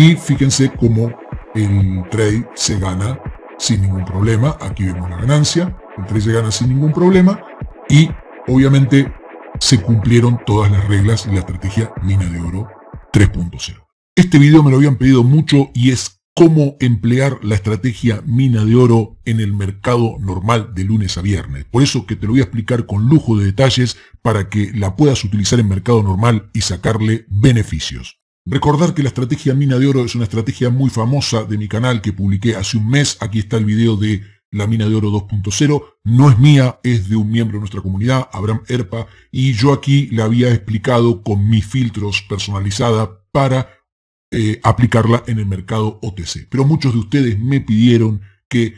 Y fíjense cómo el trade se gana sin ningún problema. Aquí vemos la ganancia. El trade se gana sin ningún problema. Y obviamente se cumplieron todas las reglas de la estrategia Mina de Oro 3.0. Este video me lo habían pedido mucho y es cómo emplear la estrategia Mina de Oro en el mercado normal de lunes a viernes. Por eso que te lo voy a explicar con lujo de detalles para que la puedas utilizar en mercado normal y sacarle beneficios. Recordar que la estrategia mina de oro es una estrategia muy famosa de mi canal que publiqué hace un mes. Aquí está el video de la mina de oro 2.0. No es mía, es de un miembro de nuestra comunidad, Abraham Erpa, y yo aquí la había explicado con mis filtros personalizada para eh, aplicarla en el mercado OTC. Pero muchos de ustedes me pidieron que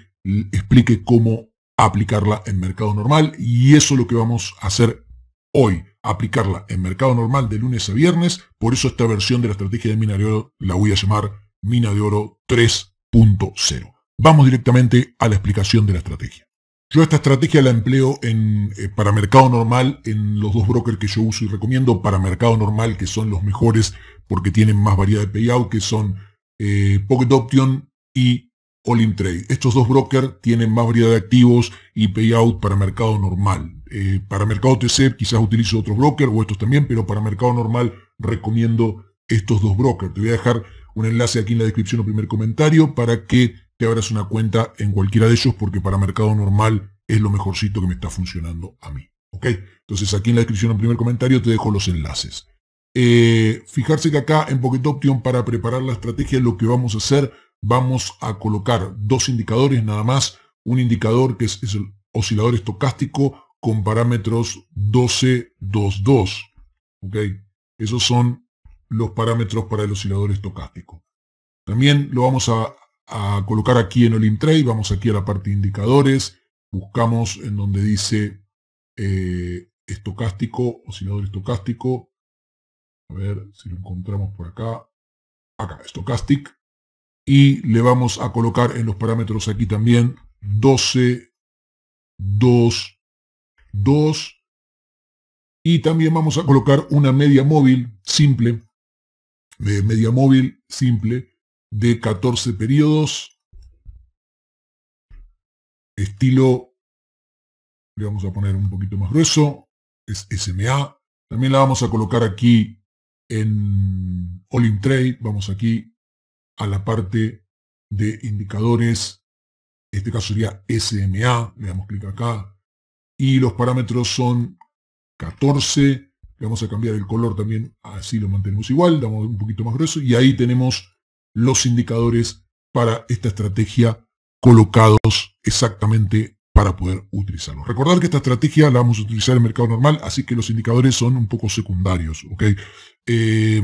explique cómo aplicarla en mercado normal y eso es lo que vamos a hacer hoy aplicarla en mercado normal de lunes a viernes. Por eso esta versión de la estrategia de mina de oro la voy a llamar mina de oro 3.0. Vamos directamente a la explicación de la estrategia. Yo esta estrategia la empleo en, eh, para mercado normal en los dos brokers que yo uso y recomiendo. Para mercado normal, que son los mejores porque tienen más variedad de payout, que son eh, Pocket Option y All In Trade. Estos dos brokers tienen más variedad de activos y payout para mercado normal. Eh, para mercado TC quizás utilizo otros broker o estos también, pero para mercado normal recomiendo estos dos brokers. Te voy a dejar un enlace aquí en la descripción o primer comentario para que te abras una cuenta en cualquiera de ellos porque para mercado normal es lo mejorcito que me está funcionando a mí. Entonces aquí en la descripción o primer comentario te dejo los enlaces. Eh, fijarse que acá en Pocket Option para preparar la estrategia lo que vamos a hacer, vamos a colocar dos indicadores nada más. Un indicador que es el oscilador estocástico con parámetros 1222. ¿ok? Esos son los parámetros para el oscilador estocástico. También lo vamos a, colocar aquí en el Olimtrade, vamos aquí a la parte indicadores, buscamos en donde dice eh, estocástico, oscilador estocástico, a ver si lo encontramos por acá, acá, stochastic, y le vamos a colocar en los parámetros aquí también 12, 2, 2 y también vamos a colocar una media móvil simple, eh, media móvil simple de 14 periodos, estilo, le vamos a poner un poquito más grueso, es SMA, también la vamos a colocar aquí en All in Trade, vamos aquí a la parte de indicadores, en este caso sería SMA, le damos clic acá, y los parámetros son 14, vamos a cambiar el color también, así lo mantenemos igual, damos un poquito más grueso, y ahí tenemos los indicadores para esta estrategia colocados exactamente para poder utilizarlo. Recordar que esta estrategia la vamos a utilizar en mercado normal, así que los indicadores son un poco secundarios. ¿ok? Eh,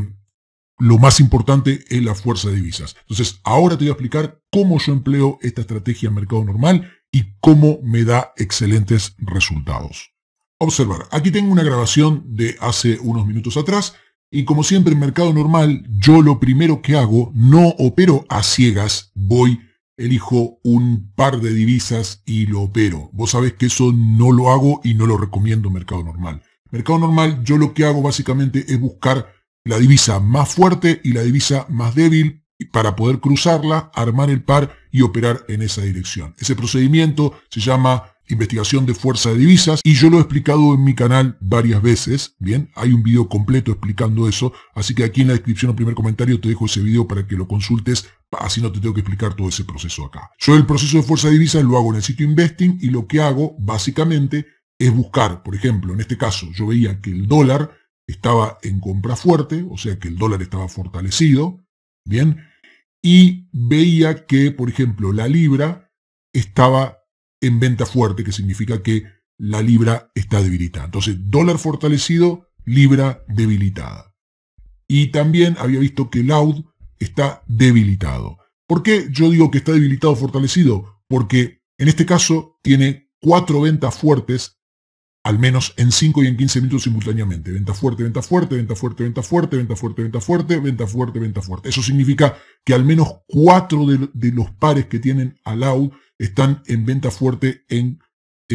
lo más importante es la fuerza de divisas. Entonces, ahora te voy a explicar cómo yo empleo esta estrategia en mercado normal y cómo me da excelentes resultados. Observar, aquí tengo una grabación de hace unos minutos atrás y como siempre en mercado normal yo lo primero que hago no opero a ciegas, voy, elijo un par de divisas y lo opero. Vos sabés que eso no lo hago y no lo recomiendo mercado normal. Mercado normal yo lo que hago básicamente es buscar la divisa más fuerte y la divisa más débil para poder cruzarla, armar el par y operar en esa dirección. Ese procedimiento se llama investigación de fuerza de divisas y yo lo he explicado en mi canal varias veces, bien, hay un video completo explicando eso, así que aquí en la descripción o primer comentario te dejo ese video para que lo consultes, así no te tengo que explicar todo ese proceso acá. Yo el proceso de fuerza de divisas lo hago en el sitio Investing y lo que hago básicamente es buscar, por ejemplo, en este caso yo veía que el dólar estaba en compra fuerte, o sea que el dólar estaba fortalecido, Bien. Y veía que, por ejemplo, la libra estaba en venta fuerte, que significa que la libra está debilitada. Entonces, dólar fortalecido, libra debilitada. Y también había visto que laud está debilitado. ¿Por qué yo digo que está debilitado fortalecido? Porque en este caso tiene cuatro ventas fuertes al menos en 5 y en 15 minutos simultáneamente. Venta fuerte, venta fuerte, venta fuerte, venta fuerte, venta fuerte, venta fuerte, venta fuerte, venta fuerte. Eso significa que al menos 4 de, los pares que tienen allowed están en venta fuerte en 5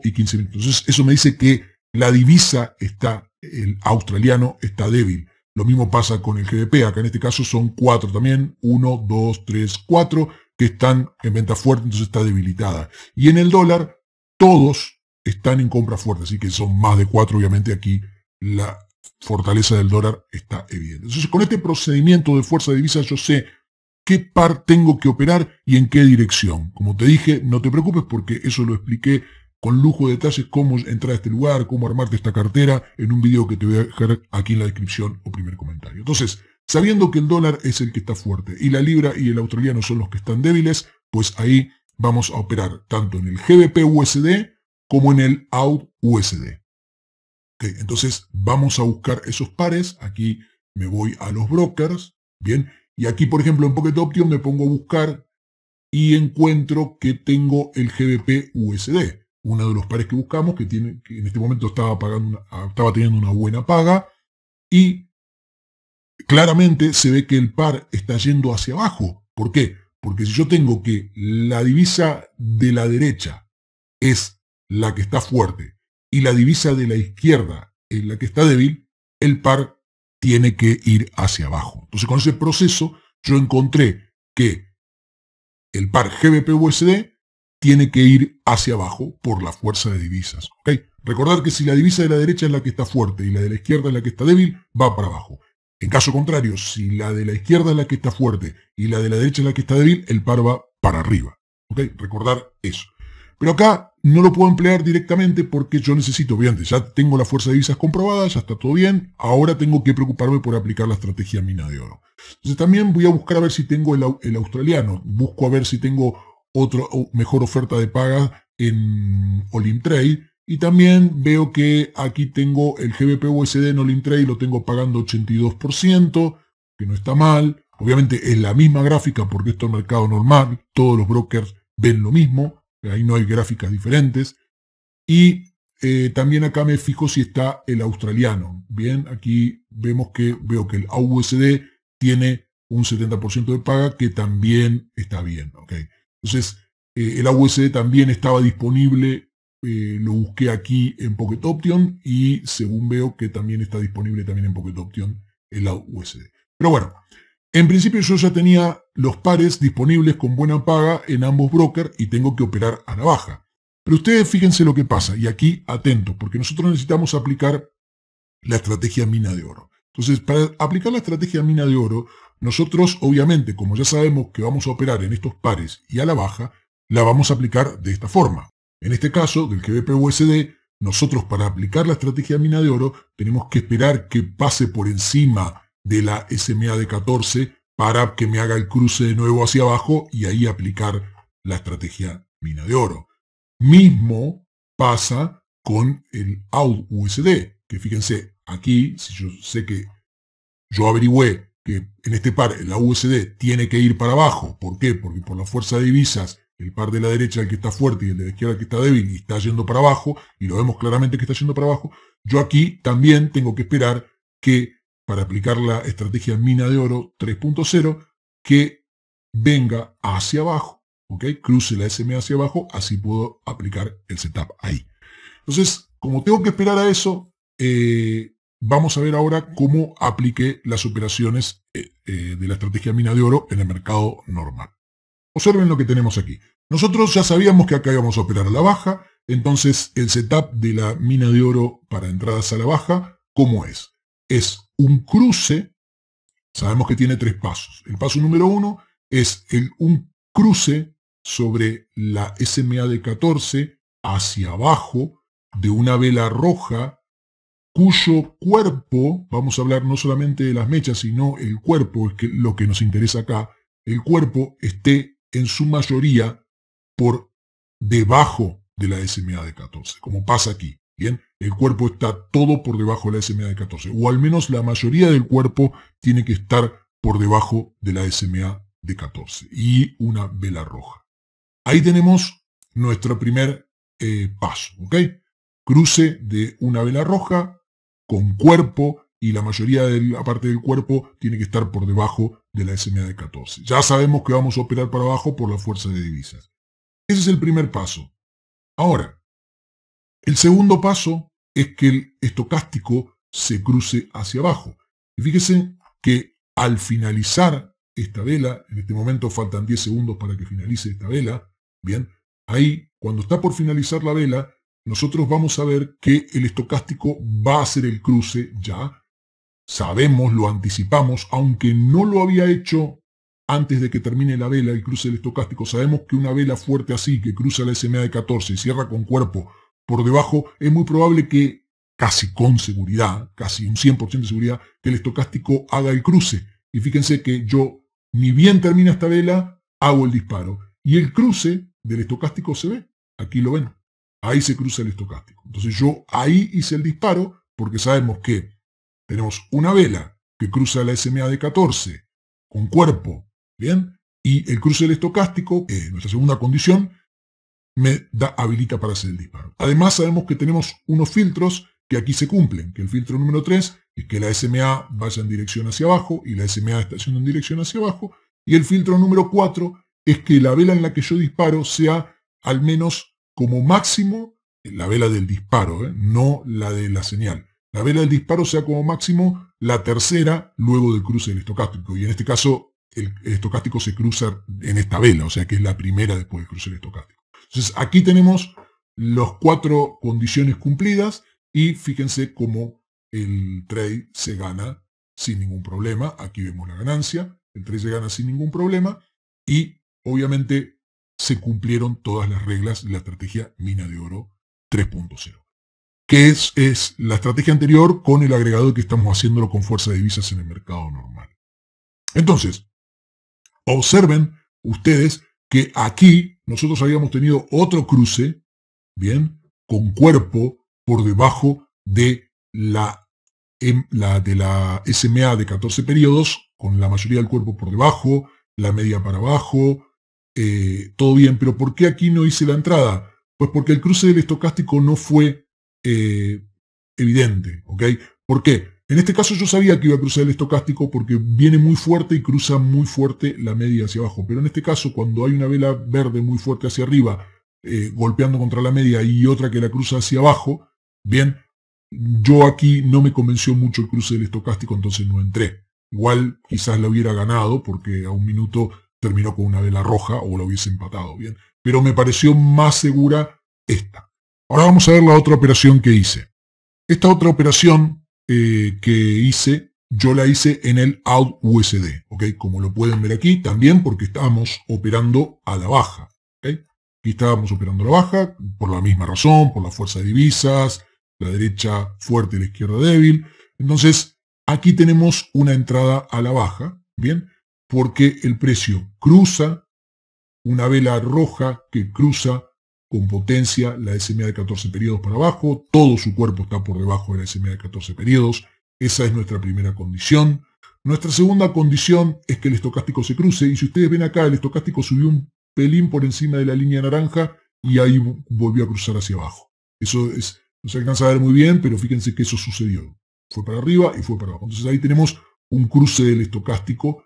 eh, y 15 minutos. Entonces, eso me dice que la divisa está, el australiano está débil. Lo mismo pasa con el GDP. Acá en este caso son 4 también. 1, 2, 3, 4 que están en venta fuerte, entonces está debilitada. Y en el dólar, todos, están en compra fuerte, así que son más de cuatro, obviamente aquí la fortaleza del dólar está evidente. Entonces, con este procedimiento de fuerza de divisa yo sé qué par tengo que operar y en qué dirección. Como te dije, no te preocupes porque eso lo expliqué con lujo de detalles cómo entrar a este lugar, cómo armarte esta cartera, en un video que te voy a dejar aquí en la descripción o primer comentario. Entonces, sabiendo que el dólar es el que está fuerte y la libra y el australiano son los que están débiles, pues ahí vamos a operar tanto en el GBP USD como en el out USD. entonces vamos a buscar esos pares. Aquí me voy a los brokers. Bien. Y aquí, por ejemplo, en Pocket Option me pongo a buscar y encuentro que tengo el GBP USD. Uno de los pares que buscamos, que, tiene, en este momento estaba, pagando ah, estaba teniendo una buena paga. Y claramente se ve que el par está yendo hacia abajo. ¿Por qué? Porque si yo tengo que la divisa de la derecha es la que está fuerte, y la divisa de la izquierda en la que está débil, el par tiene que ir hacia abajo. Entonces con ese proceso yo encontré que el par GBP-USD tiene que ir hacia abajo por la fuerza de divisas. Recordar recordar que si la divisa de la derecha es la que está fuerte y la de la izquierda es la que está débil, va para abajo. En caso contrario, si la de la izquierda es la que está fuerte y la de la derecha es la que está débil, el par va para arriba. Recordar eso. Pero acá no lo puedo emplear directamente porque yo necesito, Obviamente, ya tengo la fuerza de visas comprobada, ya está todo bien, ahora tengo que preocuparme por aplicar la estrategia mina de oro. Entonces también voy a buscar a ver si tengo el, australiano, busco a ver si tengo otra mejor oferta de paga en Trade, y también veo que aquí tengo el GBP USD en Trade, lo tengo pagando 82%, que no está mal. Obviamente es la misma gráfica porque esto es mercado normal, todos los brokers ven lo mismo ahí no hay gráficas diferentes. Y eh, también acá me fijo si está el australiano. Bien, aquí vemos que veo que el AUSD tiene un 70% de paga que también está bien. Entonces, eh, el AUSD también estaba disponible, eh, lo busqué aquí en Pocket Option y según veo que también está disponible también en Pocket Option el AUSD. Pero bueno, en principio yo ya tenía los pares disponibles con buena paga en ambos brokers y tengo que operar a la baja. Pero ustedes fíjense lo que pasa, y aquí atento, porque nosotros necesitamos aplicar la estrategia mina de oro. Entonces, para aplicar la estrategia mina de oro, nosotros obviamente, como ya sabemos que vamos a operar en estos pares y a la baja, la vamos a aplicar de esta forma. En este caso, del GBP-USD, nosotros para aplicar la estrategia mina de oro tenemos que esperar que pase por encima de la SMA de 14 para que me haga el cruce de nuevo hacia abajo y ahí aplicar la estrategia mina de oro. Mismo pasa con el AUD USD, que fíjense, aquí, si yo sé que yo averigüé que en este par la USD tiene que ir para abajo, ¿por qué? Porque por la fuerza de divisas, el par de la derecha el que está fuerte y el de la izquierda que está débil y está yendo para abajo, y lo vemos claramente que está yendo para abajo, yo aquí también tengo que esperar que para aplicar la estrategia mina de oro 3.0 que venga hacia abajo, ¿ok? Cruce la SM hacia abajo, así puedo aplicar el setup ahí. Entonces, como tengo que esperar a eso, eh, vamos a ver ahora cómo apliqué las operaciones eh, eh, de la estrategia mina de oro en el mercado normal. Observen lo que tenemos aquí. Nosotros ya sabíamos que acá íbamos a operar a la baja, entonces el setup de la mina de oro para entradas a la baja, ¿cómo es? es un cruce, sabemos que tiene tres pasos. El paso número uno es el, un cruce sobre la SMA de 14 hacia abajo de una vela roja cuyo cuerpo, vamos a hablar no solamente de las mechas, sino el cuerpo, es que lo que nos interesa acá, el cuerpo esté en su mayoría por debajo de la SMA de 14, como pasa aquí. Bien, el cuerpo está todo por debajo de la SMA de 14, o al menos la mayoría del cuerpo tiene que estar por debajo de la SMA de 14 y una vela roja. Ahí tenemos nuestro primer eh, paso, ¿ok? Cruce de una vela roja con cuerpo y la mayoría de la parte del cuerpo tiene que estar por debajo de la SMA de 14. Ya sabemos que vamos a operar para abajo por la fuerza de divisas. Ese es el primer paso. Ahora, el segundo paso es que el estocástico se cruce hacia abajo. Y fíjense que al finalizar esta vela, en este momento faltan 10 segundos para que finalice esta vela, bien, ahí cuando está por finalizar la vela, nosotros vamos a ver que el estocástico va a hacer el cruce ya. Sabemos, lo anticipamos, aunque no lo había hecho antes de que termine la vela, el cruce del estocástico, sabemos que una vela fuerte así, que cruza la SMA de 14 y cierra con cuerpo por debajo, es muy probable que, casi con seguridad, casi un 100% de seguridad, que el estocástico haga el cruce. Y fíjense que yo, ni bien termina esta vela, hago el disparo. Y el cruce del estocástico se ve. Aquí lo ven. Ahí se cruza el estocástico. Entonces yo ahí hice el disparo porque sabemos que tenemos una vela que cruza la SMA de 14 con cuerpo, ¿bien? Y el cruce del estocástico, es nuestra segunda condición, me da, habilita para hacer el disparo. Además sabemos que tenemos unos filtros que aquí se cumplen, que el filtro número 3 es que la SMA vaya en dirección hacia abajo y la SMA está haciendo en dirección hacia abajo, y el filtro número 4 es que la vela en la que yo disparo sea al menos como máximo la vela del disparo, ¿eh? no la de la señal. La vela del disparo sea como máximo la tercera luego del cruce del estocástico. Y en este caso el estocástico se cruza en esta vela, o sea que es la primera después del cruce del estocástico. Entonces aquí tenemos las cuatro condiciones cumplidas y fíjense cómo el trade se gana sin ningún problema. Aquí vemos la ganancia, el trade se gana sin ningún problema y obviamente se cumplieron todas las reglas de la estrategia mina de oro 3.0 que es, es, la estrategia anterior con el agregado que estamos haciéndolo con fuerza de divisas en el mercado normal. Entonces, observen ustedes que aquí nosotros habíamos tenido otro cruce, bien, con cuerpo por debajo de la, em, la, de la SMA de 14 periodos, con la mayoría del cuerpo por debajo, la media para abajo, eh, todo bien, pero ¿por qué aquí no hice la entrada? Pues porque el cruce del estocástico no fue eh, evidente, ¿ok? ¿Por qué? En este caso yo sabía que iba a cruzar el estocástico porque viene muy fuerte y cruza muy fuerte la media hacia abajo. Pero en este caso, cuando hay una vela verde muy fuerte hacia arriba, eh, golpeando contra la media y otra que la cruza hacia abajo, bien, yo aquí no me convenció mucho el cruce del estocástico, entonces no entré. Igual quizás la hubiera ganado porque a un minuto terminó con una vela roja o la hubiese empatado, bien. Pero me pareció más segura esta. Ahora vamos a ver la otra operación que hice. Esta otra operación eh, que hice, yo la hice en el out USD, Como lo pueden ver aquí, también porque estábamos operando a la baja, Aquí estábamos operando a la baja por la misma razón, por la fuerza de divisas, la derecha fuerte y la izquierda débil. Entonces, aquí tenemos una entrada a la baja, ¿bien? Porque el precio cruza una vela roja que cruza con potencia la SMA de 14 periodos para abajo, todo su cuerpo está por debajo de la SMA de 14 periodos, esa es nuestra primera condición. Nuestra segunda condición es que el estocástico se cruce, y si ustedes ven acá, el estocástico subió un pelín por encima de la línea naranja y ahí volvió a cruzar hacia abajo. Eso es, no se alcanza a ver muy bien, pero fíjense que eso sucedió. Fue para arriba y fue para abajo. Entonces ahí tenemos un cruce del estocástico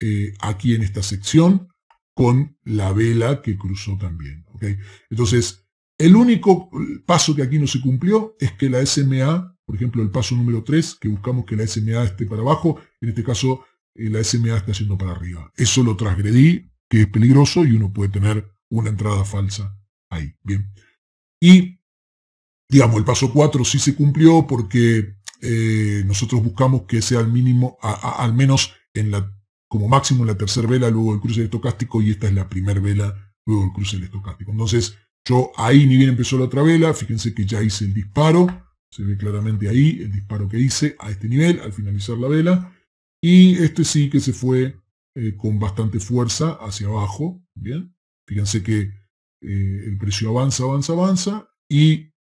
eh, aquí en esta sección con la vela que cruzó también. Entonces, el único paso que aquí no se cumplió es que la SMA, por ejemplo, el paso número 3, que buscamos que la SMA esté para abajo, en este caso eh, la SMA está haciendo para arriba. Eso lo transgredí, que es peligroso y uno puede tener una entrada falsa ahí. Bien. Y, digamos, el paso 4 sí se cumplió porque eh, nosotros buscamos que sea al mínimo, al menos en la, como máximo en la tercera vela, luego el cruce de estocástico y esta es la primera vela luego el cruce del estocástico. Entonces, yo ahí ni bien empezó la otra vela. fíjense que ya hice el disparo, se ve claramente ahí el disparo que hice a este nivel al finalizar la vela, y este sí que se fue eh, con bastante fuerza hacia abajo, bien, fíjense que eh, el precio avanza, avanza, avanza, y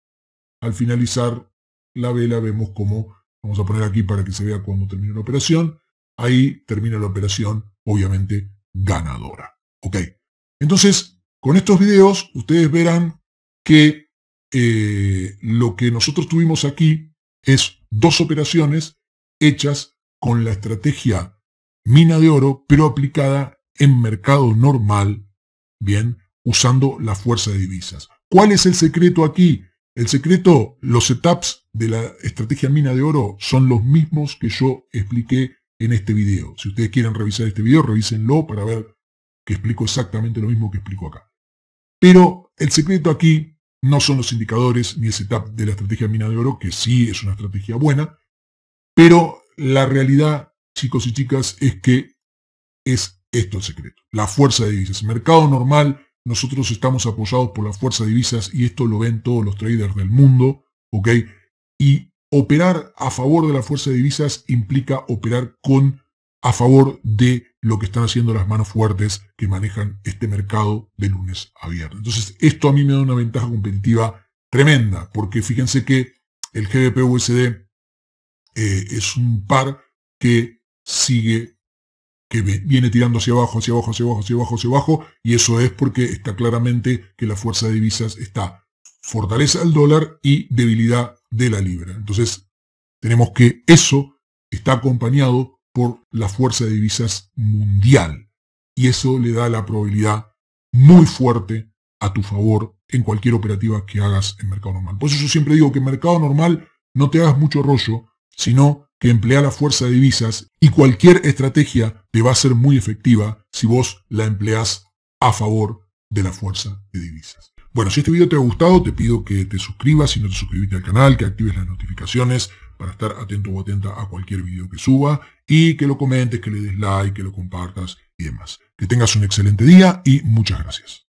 al finalizar la vela vemos cómo vamos a poner aquí para que se vea cuando termina la operación, ahí termina la operación, obviamente, ganadora. ¿Ok? Entonces, con estos videos ustedes verán que eh, lo que nosotros tuvimos aquí es dos operaciones hechas con la estrategia mina de oro, pero aplicada en mercado normal, bien, usando la fuerza de divisas. ¿Cuál es el secreto aquí? El secreto, los setups de la estrategia mina de oro son los mismos que yo expliqué en este video. Si ustedes quieren revisar este video, revísenlo para ver que explico exactamente lo mismo que explico acá. Pero el secreto aquí no son los indicadores ni el setup de la estrategia mina de oro, que sí es una estrategia buena, pero la realidad, chicos y chicas, es que es esto el secreto. La fuerza de divisas. Mercado normal, nosotros estamos apoyados por la fuerza de divisas y esto lo ven todos los traders del mundo, ¿ok? Y operar a favor de la fuerza de divisas implica operar con a favor de lo que están haciendo las manos fuertes que manejan este mercado de lunes a viernes. Entonces, esto a mí me da una ventaja competitiva tremenda, porque fíjense que el GBP-USD eh, es un par que sigue, que viene tirando hacia abajo, hacia abajo, hacia abajo, hacia abajo, hacia abajo, y eso es porque está claramente que la fuerza de divisas está fortaleza del dólar y debilidad de la libra. Entonces, tenemos que eso está acompañado por la fuerza de divisas mundial. Y eso le da la probabilidad muy fuerte a tu favor en cualquier operativa que hagas en mercado normal. Por eso yo siempre digo que en mercado normal no te hagas mucho rollo, sino que emplea la fuerza de divisas y cualquier estrategia te va a ser muy efectiva si vos la empleas a favor de la fuerza de divisas. Bueno, si este video te ha gustado, te pido que te suscribas si no te suscribiste al canal, que actives las notificaciones, para estar atento o atenta a cualquier video que suba y que lo comentes, que le des like, que lo compartas y demás. Que tengas un excelente día y muchas gracias.